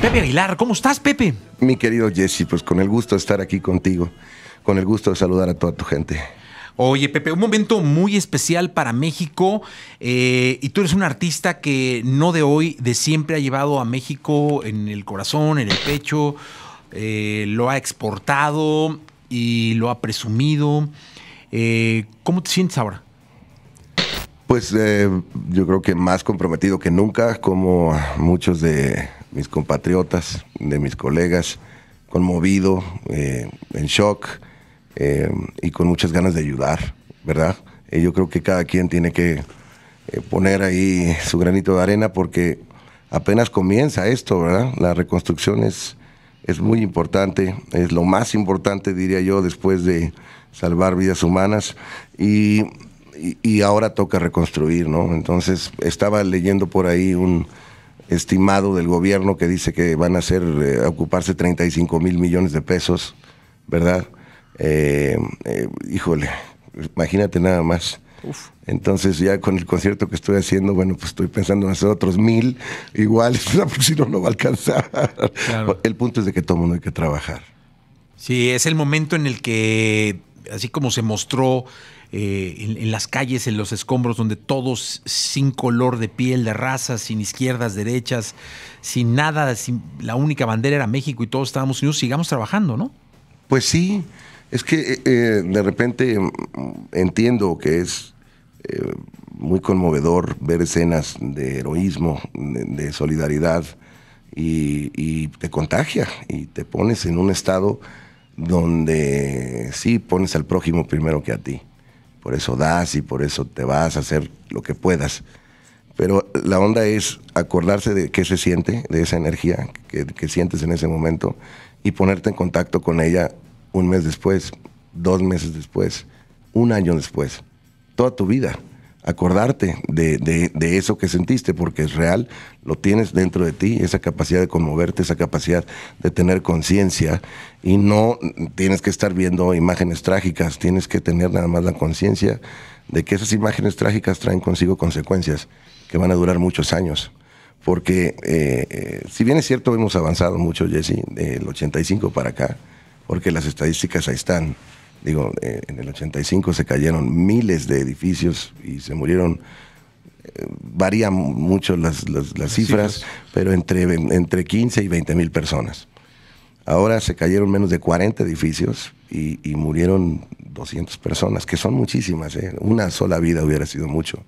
Pepe Aguilar, ¿cómo estás, Pepe? Mi querido Jesse, pues con el gusto de estar aquí contigo, con el gusto de saludar a toda tu gente. Oye, Pepe, un momento muy especial para México eh, y tú eres un artista que no de hoy, de siempre ha llevado a México en el corazón, en el pecho, eh, lo ha exportado y lo ha presumido. Eh, ¿Cómo te sientes ahora? Pues yo creo que más comprometido que nunca, como muchos de mis compatriotas, de mis colegas, conmovido, eh, en shock eh, y con muchas ganas de ayudar, ¿verdad? Eh, yo creo que cada quien tiene que poner ahí su granito de arena porque apenas comienza esto, ¿verdad? La reconstrucción es, muy importante, es lo más importante, diría yo, después de salvar vidas humanas. y ahora toca reconstruir, ¿no? Entonces, estaba leyendo por ahí un, estimado del gobierno que dice que van a eh, ocuparse 35 mil millones de pesos, ¿verdad? Eh, eh, híjole, imagínate nada más. Entonces ya con el concierto que estoy haciendo, bueno, pues estoy pensando en hacer otros mil, igual, pues, si no, no va a alcanzar. El punto es de que todo mundo hay que trabajar. Sí, es el momento en el que así como se mostró eh, en, las calles, en los escombros, donde todos sin color de piel, de razas, sin izquierdas, derechas, sin nada, la única bandera era México y todos estábamos unidos, sigamos trabajando, ¿no? Pues sí, es que eh, eh, de repente mm, entiendo que es muy conmovedor ver escenas de heroísmo, de, solidaridad, y, y te contagia y te pones en un estado donde sí pones al prójimo primero que a ti. Por eso das y por eso te vas a hacer lo que puedas. Pero la onda es acordarse de qué se siente, de esa energía que, que sientes en ese momento y ponerte en contacto con ella un mes después, dos meses después, un año después, toda tu vida acordarte de, eso que sentiste, porque es real, lo tienes dentro de ti, esa capacidad de conmoverte, esa capacidad de tener conciencia, y no tienes que estar viendo imágenes trágicas, tienes que tener nada más la conciencia de que esas imágenes trágicas traen consigo consecuencias que van a durar muchos años. Porque eh, eh, si bien es cierto, hemos avanzado mucho, Jesse, del 85 para acá, porque las estadísticas ahí están Digo, eh, en el 85 se cayeron miles de edificios y se murieron eh, varían mucho las, cifras, pero entre, entre 15 y 20 mil personas. Ahora se cayeron menos de 40 edificios y, murieron 200 personas, que son muchísimas. ¿eh? Una sola vida hubiera sido mucho.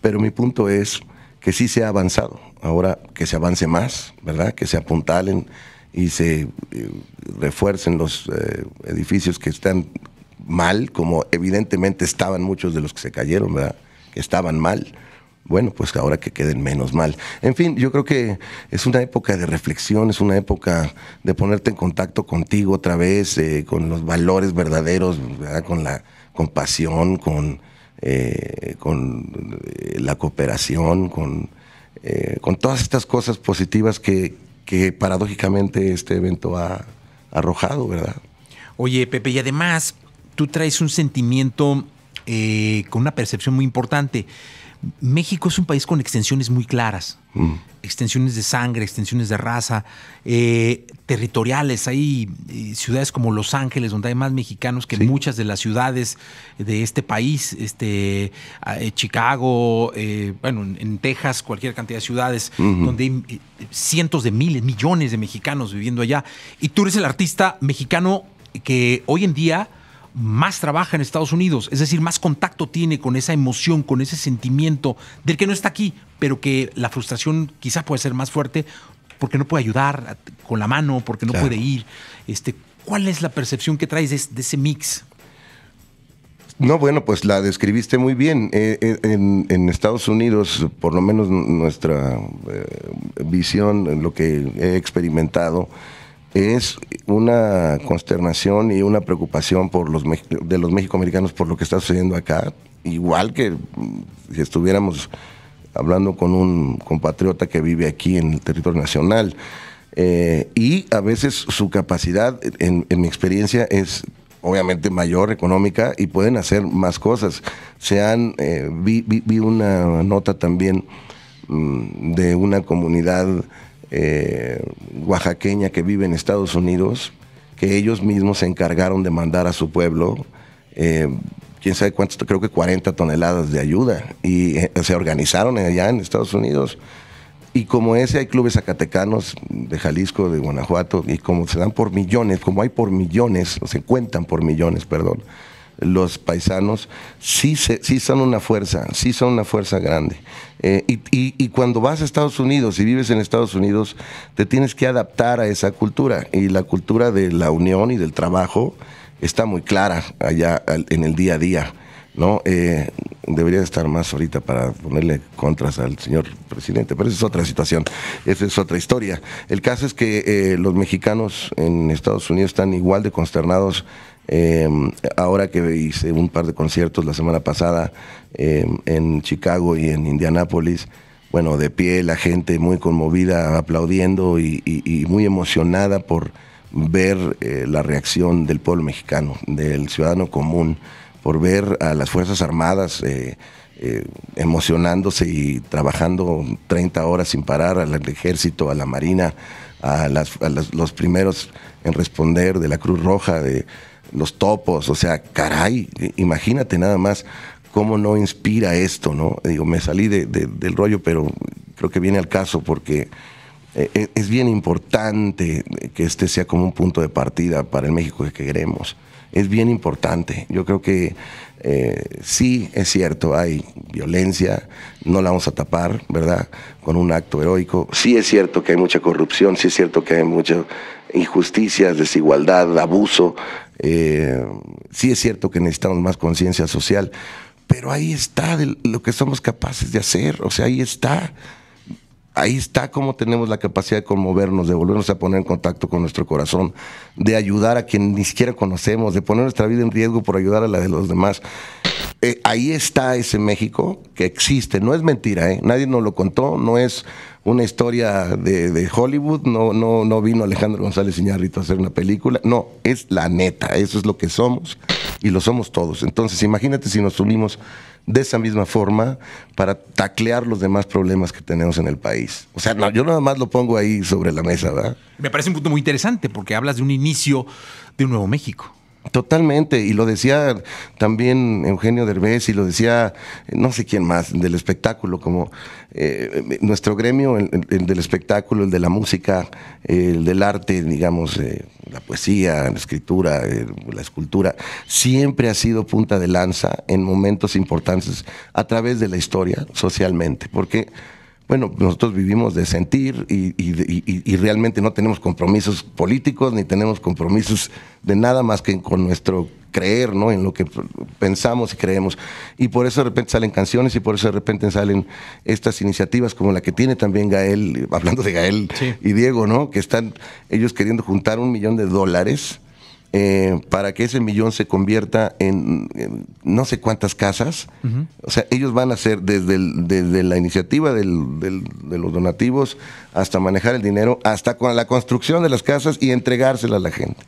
Pero mi punto es que sí se ha avanzado. Ahora que se avance más, ¿verdad? Que se apuntalen y se eh, refuercen los eh, edificios que están mal, como evidentemente estaban muchos de los que se cayeron, ¿verdad? Que estaban mal. Bueno, pues ahora que queden menos mal. En fin, yo creo que es una época de reflexión, es una época de ponerte en contacto contigo otra vez, eh, con los valores verdaderos, ¿verdad? con la compasión, con, con la cooperación, con, con todas estas cosas positivas que, que paradójicamente este evento ha arrojado, ¿verdad? Oye, Pepe, y además tú traes un sentimiento eh, con una percepción muy importante. México es un país con extensiones muy claras, mm. extensiones de sangre, extensiones de raza, eh, territoriales. Hay eh, ciudades como Los Ángeles, donde hay más mexicanos que muchas de las ciudades de este país, este, ah, Chicago, bueno, en, Texas, cualquier cantidad de ciudades, donde hay cientos de miles, millones de mexicanos viviendo allá. Y tú eres el artista mexicano que hoy en día más trabaja en Estados Unidos, es decir, más contacto tiene con esa emoción, con ese sentimiento del que no está aquí, pero que la frustración quizás puede ser más fuerte porque no puede ayudar con la mano, porque no puede ir. Este, ¿Cuál es la percepción que traes de, ese mix? No, bueno, pues la describiste muy bien. Eh, eh, en, Estados Unidos, por lo menos nuestra eh, visión, lo que he experimentado, es una consternación y una preocupación por los de los mexicoamericanos por lo que está sucediendo acá, igual que mm, si estuviéramos hablando con un compatriota que vive aquí en el territorio nacional. Eh, y a veces su capacidad, en, mi experiencia, es obviamente mayor económica y pueden hacer más cosas. Se han, eh, vi, vi, una nota también mm, de una comunidad eh, oaxaqueña que vive en Estados Unidos, que ellos mismos se encargaron de mandar a su pueblo, eh, quién sabe cuántos, creo que 40 toneladas de ayuda, y eh, se organizaron allá en Estados Unidos. Y como ese hay clubes zacatecanos de Jalisco, de Guanajuato, y como se dan por millones, como hay por millones, o se cuentan por millones, perdón, los paisanos sí, sí son una fuerza, sí son una fuerza grande. Eh, y, cuando vas a Estados Unidos y vives en Estados Unidos, te tienes que adaptar a esa cultura. Y la cultura de la unión y del trabajo está muy clara allá en el día a día. ¿no? Eh, debería estar más ahorita para ponerle contras al señor presidente, pero esa es otra situación, esa es otra historia. El caso es que eh, los mexicanos en Estados Unidos están igual de consternados Em, ahora que hice un par de conciertos la semana pasada em, en Chicago y en Indianápolis, bueno, de pie la gente muy conmovida, aplaudiendo y, muy emocionada por ver eh, la reacción del pueblo mexicano, del ciudadano común, por ver a las Fuerzas Armadas eh, eh, emocionándose y trabajando 30 horas sin parar, al ejército, a la Marina, a, los primeros en responder de la Cruz Roja, de, los topos, o sea, caray, imagínate nada más cómo no inspira esto, ¿no? Digo, me salí del rollo, pero creo que viene al caso porque eh, eh, es bien importante que este sea como un punto de partida para el México que queremos. Es bien importante. Yo creo que eh, sí es cierto, hay violencia, no la vamos a tapar, ¿verdad? Con un acto heroico. Sí es cierto que hay mucha corrupción, sí es cierto que hay muchas injusticias, desigualdad, abuso, eh, sí es cierto que necesitamos más conciencia social, pero ahí está lo que somos capaces de hacer, o sea, ahí está. Ahí está cómo tenemos la capacidad de conmovernos, de volvernos a poner en contacto con nuestro corazón, de ayudar a quien ni siquiera conocemos, de poner nuestra vida en riesgo por ayudar a la de los demás. Eh, ahí está ese México que existe, no es mentira, ¿eh? nadie nos lo contó, no es una historia de, Hollywood, no, no, vino Alejandro González Iñárritu a hacer una película, no, es la neta, eso es lo que somos y lo somos todos. Entonces imagínate si nos unimos de esa misma forma para taclear los demás problemas que tenemos en el país. O sea, no, yo nada más lo pongo ahí sobre la mesa, ¿verdad? Me parece un punto muy interesante porque hablas de un inicio de un nuevo México. Totalmente, y lo decía también Eugenio Derbez y lo decía no sé quién más del espectáculo, como eh, nuestro gremio, el, del espectáculo, el de la música, el del arte, digamos, eh, la poesía, la escritura, eh, la escultura, siempre ha sido punta de lanza en momentos importantes a través de la historia socialmente, porque bueno, nosotros vivimos de sentir y, realmente no tenemos compromisos políticos ni tenemos compromisos de nada más que con nuestro creer, ¿no? En lo que pensamos y creemos. Y por eso de repente salen canciones y por eso de repente salen estas iniciativas como la que tiene también Gael, hablando de Gael y Diego, ¿no? Que están ellos queriendo juntar un millón de dólares eh, para que ese millón se convierta en, no sé cuántas casas. O sea, ellos van a hacer desde, desde la iniciativa de los donativos hasta manejar el dinero, hasta con la construcción de las casas y entregárselas a la gente.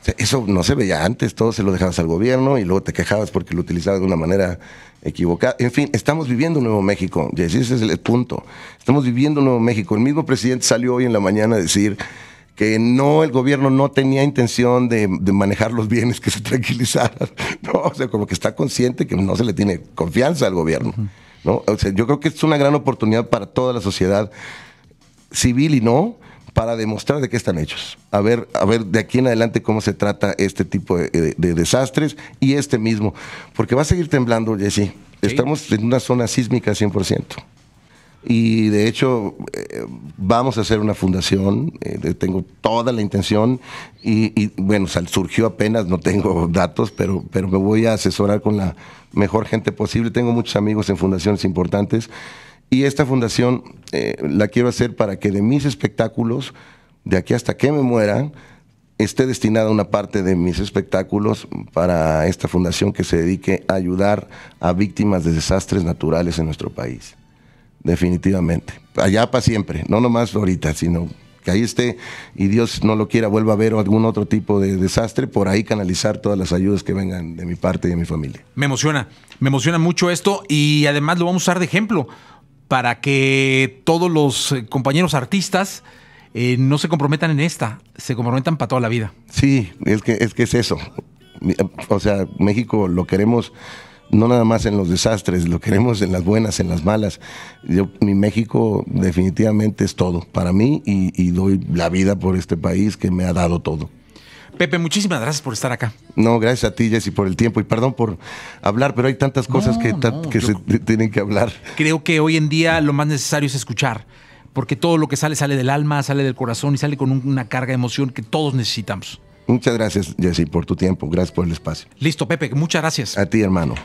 O sea, eso no se veía antes, todo se lo dejabas al gobierno y luego te quejabas porque lo utilizabas de una manera equivocada. En fin, estamos viviendo nuevo México, y ese es el punto. Estamos viviendo nuevo México. El mismo presidente salió hoy en la mañana a decir que no, el gobierno no tenía intención de, manejar los bienes que se tranquilizaran, ¿no? O sea, como que está consciente que no se le tiene confianza al gobierno, ¿no? O sea, yo creo que es una gran oportunidad para toda la sociedad civil y no, para demostrar de qué están hechos. A ver, a ver de aquí en adelante cómo se trata este tipo de, desastres y este mismo. Porque va a seguir temblando, Jessy. Estamos en una zona sísmica 100%. Y de hecho, eh, vamos a hacer una fundación, eh, tengo toda la intención y, bueno, surgió apenas, no tengo datos, pero, me voy a asesorar con la mejor gente posible. Tengo muchos amigos en fundaciones importantes y esta fundación eh, la quiero hacer para que de mis espectáculos, de aquí hasta que me muera, esté destinada una parte de mis espectáculos para esta fundación que se dedique a ayudar a víctimas de desastres naturales en nuestro país definitivamente. Allá para siempre, no nomás ahorita, sino que ahí esté y Dios no lo quiera, vuelva a ver algún otro tipo de desastre, por ahí canalizar todas las ayudas que vengan de mi parte y de mi familia. Me emociona, me emociona mucho esto y además lo vamos a usar de ejemplo para que todos los eh, compañeros artistas eh, no se comprometan en esta, se comprometan para toda la vida. Sí, es que es, que es eso. Eh, o sea, México lo queremos no nada más en los desastres, lo queremos en las buenas, en las malas. Yo, mi México definitivamente es todo para mí y, doy la vida por este país que me ha dado todo. Pepe, muchísimas gracias por estar acá. No, gracias a ti, Jessy, por el tiempo y perdón por hablar, pero hay tantas cosas que, se tienen que hablar. Creo que hoy en día lo más necesario es escuchar, porque todo lo que sale sale del alma, sale del corazón y sale con una carga de emoción que todos necesitamos. Muchas gracias, Jessy, por tu tiempo. Gracias por el espacio. Listo, Pepe, muchas gracias. A ti, hermano.